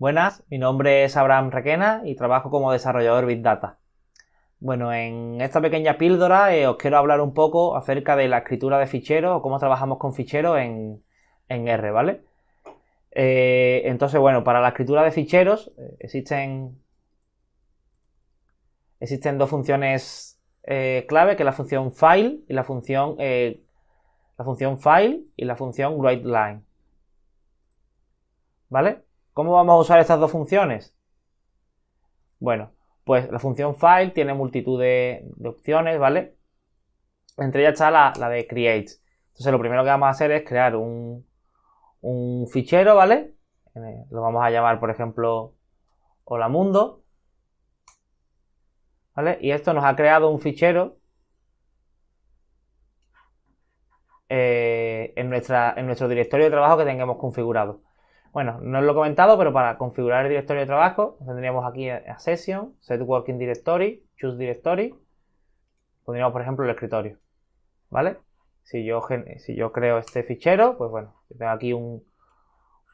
Buenas, mi nombre es Abraham Requena y trabajo como desarrollador Big Data. Bueno, en esta pequeña píldora eh, os quiero hablar un poco acerca de la escritura de ficheros o cómo trabajamos con ficheros en, R, ¿vale? Eh, entonces, bueno, para la escritura de ficheros eh, existen, existen dos funciones clave, que es la función file y la función, la función file y la función write line. ¿Vale? ¿Cómo vamos a usar estas dos funciones? Bueno, pues la función file tiene multitud de, opciones, ¿vale? Entre ellas está la, de create. Entonces lo primero que vamos a hacer es crear un, fichero, ¿vale? Lo vamos a llamar, por ejemplo, hola mundo. ¿Vale? Y esto nos ha creado un fichero eh, en nuestro directorio de trabajo que tengamos configurado. Bueno, no os lo he comentado, pero para configurar el directorio de trabajo tendríamos aquí a Session, Set Working Directory, Choose Directory. Pondríamos, por ejemplo, el escritorio. ¿Vale? Si yo, creo este fichero, pues bueno, tengo aquí un,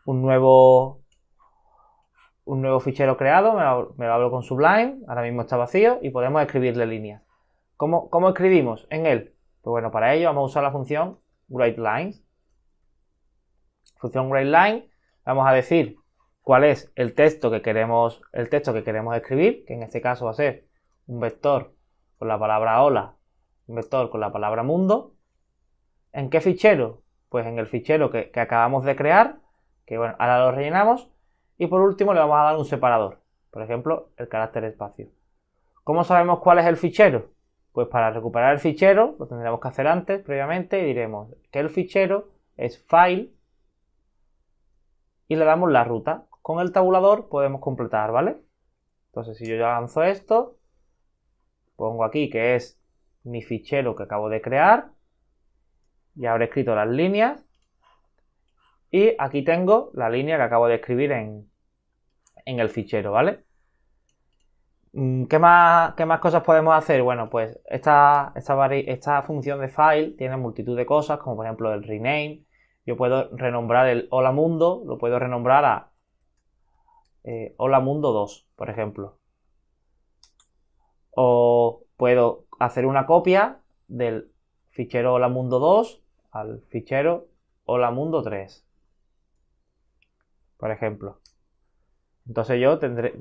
nuevo un nuevo fichero creado, me lo, hablo con Sublime, ahora mismo está vacío y podemos escribirle líneas. ¿Cómo, escribimos en él? Pues bueno, para ello vamos a usar la función lines, Función line vamos a decir cuál es el texto que queremos, el texto que queremos escribir, que en este caso va a ser un vector con la palabra hola, un vector con la palabra mundo. ¿En qué fichero? Pues en el fichero que, acabamos de crear, que bueno, ahora lo rellenamos. Y por último le vamos a dar un separador, por ejemplo, el carácter espacio. ¿Cómo sabemos cuál es el fichero? Pues para recuperar el fichero lo tendremos que hacer antes, previamente, y diremos que el fichero es file y le damos la ruta. Con el tabulador podemos completar, ¿vale? Entonces, si yo ya lanzo esto, pongo aquí que es mi fichero que acabo de crear, ya habré escrito las líneas, y aquí tengo la línea que acabo de escribir en, el fichero, ¿vale? Mm, ¿Qué más, ¿Qué más, cosas podemos hacer? Bueno, pues esta función de file tiene multitud de cosas, como por ejemplo el rename, yo puedo renombrar el hola mundo, lo puedo renombrar a eh, hola mundo 2, por ejemplo. O puedo hacer una copia del fichero hola mundo 2 al fichero hola mundo 3. Por ejemplo. Entonces yo tendré,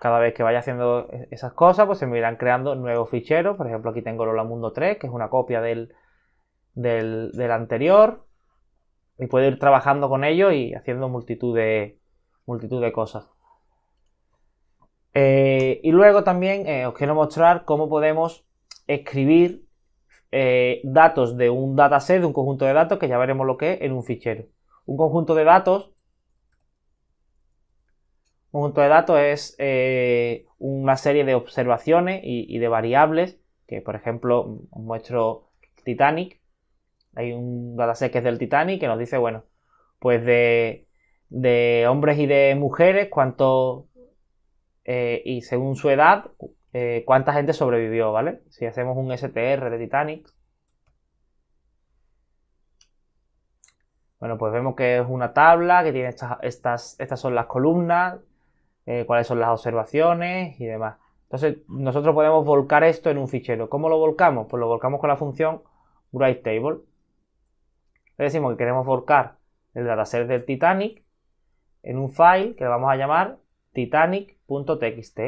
cada vez que vaya haciendo esas cosas, pues se me irán creando nuevos ficheros. Por ejemplo, aquí tengo el Hola Mundo 3, que es una copia del, del anterior y puedo ir trabajando con ello y haciendo multitud de, multitud de cosas. Eh, y luego también eh, os quiero mostrar cómo podemos escribir eh, datos de un dataset, de un conjunto de datos, que ya veremos lo que es, en un fichero. Un conjunto de datos, conjunto de datos es una serie de observaciones y, y de variables, que por ejemplo muestro Titanic, hay un dataset que es del Titanic que nos dice, bueno, pues de, hombres y de mujeres, cuánto eh, y según su edad, eh, cuánta gente sobrevivió, ¿vale? Si hacemos un STR de Titanic. Bueno, pues vemos que es una tabla que tiene estas, estas, son las columnas, eh, cuáles son las observaciones y demás. Entonces, nosotros podemos volcar esto en un fichero. ¿Cómo lo volcamos? Pues lo volcamos con la función WriteTable. Le decimos que queremos forcar el dataset del Titanic en un file que vamos a llamar titanic.txt.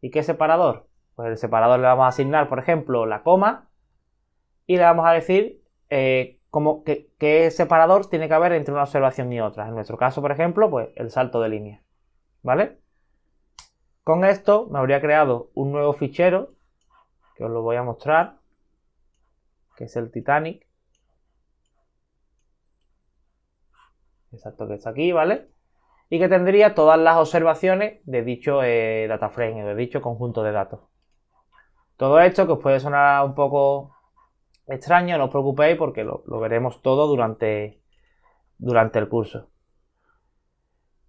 ¿Y qué separador? Pues el separador le vamos a asignar, por ejemplo, la coma y le vamos a decir eh, qué separador tiene que haber entre una observación y otra. En nuestro caso, por ejemplo, pues el salto de línea. ¿Vale? Con esto me habría creado un nuevo fichero que os lo voy a mostrar, que es el Titanic. exacto que está aquí, ¿vale? Y que tendría todas las observaciones de dicho eh, data frame, de dicho conjunto de datos. Todo esto que os puede sonar un poco extraño, no os preocupéis porque lo, veremos todo durante, durante el curso.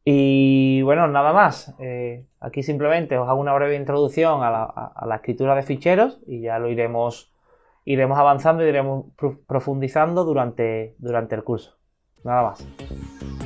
Y bueno, nada más. Eh, aquí simplemente os hago una breve introducción a la, a la, escritura de ficheros y ya lo iremos, iremos avanzando y iremos profundizando durante, durante el curso. Nada más.